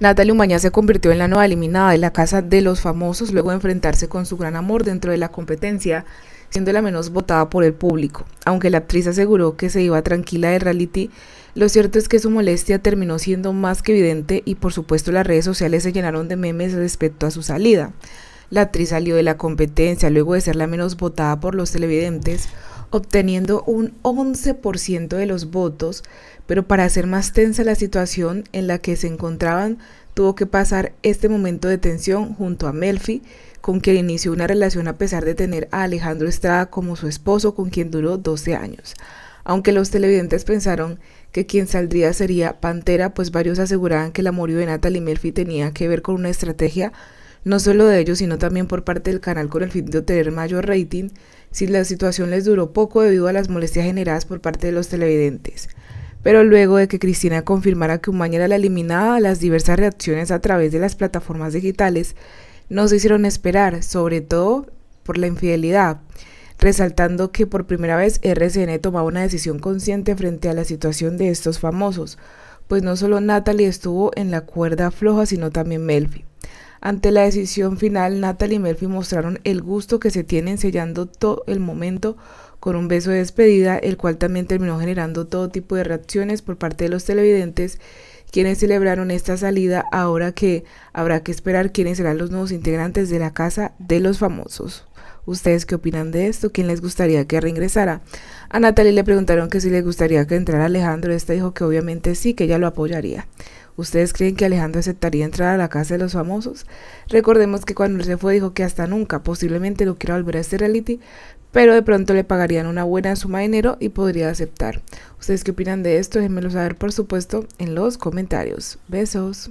Natalia Umaña se convirtió en la nueva eliminada de la Casa de los Famosos luego de enfrentarse con su gran amor dentro de la competencia, siendo la menos votada por el público. Aunque la actriz aseguró que se iba tranquila de reality, lo cierto es que su molestia terminó siendo más que evidente y por supuesto las redes sociales se llenaron de memes respecto a su salida. La actriz salió de la competencia luego de ser la menos votada por los televidentes, obteniendo un 11% de los votos, pero para hacer más tensa la situación en la que se encontraban, tuvo que pasar este momento de tensión junto a Melfi, con quien inició una relación a pesar de tener a Alejandro Estrada como su esposo, con quien duró 12 años. Aunque los televidentes pensaron que quien saldría sería Pantera, pues varios aseguraban que la amorío de Natalie Melfi tenía que ver con una estrategia no solo de ellos, sino también por parte del canal con el fin de obtener mayor rating, si la situación les duró poco debido a las molestias generadas por parte de los televidentes. Pero luego de que Cristina confirmara que un era la eliminada, las diversas reacciones a través de las plataformas digitales no hicieron esperar, sobre todo por la infidelidad, resaltando que por primera vez RCN tomaba una decisión consciente frente a la situación de estos famosos, pues no solo Natalie estuvo en la cuerda floja, sino también Melfi. Ante la decisión final, Natalie y Murphy mostraron el gusto que se tienen sellando todo el momento con un beso de despedida, el cual también terminó generando todo tipo de reacciones por parte de los televidentes, quienes celebraron esta salida ahora que habrá que esperar quiénes serán los nuevos integrantes de la Casa de los Famosos. ¿Ustedes qué opinan de esto? ¿Quién les gustaría que reingresara? A Natalie le preguntaron que si le gustaría que entrara Alejandro. Esta dijo que obviamente sí, que ella lo apoyaría. ¿Ustedes creen que Alejandro aceptaría entrar a la casa de los famosos? Recordemos que cuando él se fue dijo que hasta nunca, posiblemente lo quiera volver a este reality, pero de pronto le pagarían una buena suma de dinero y podría aceptar. ¿Ustedes qué opinan de esto? Déjenmelo saber por supuesto en los comentarios. Besos.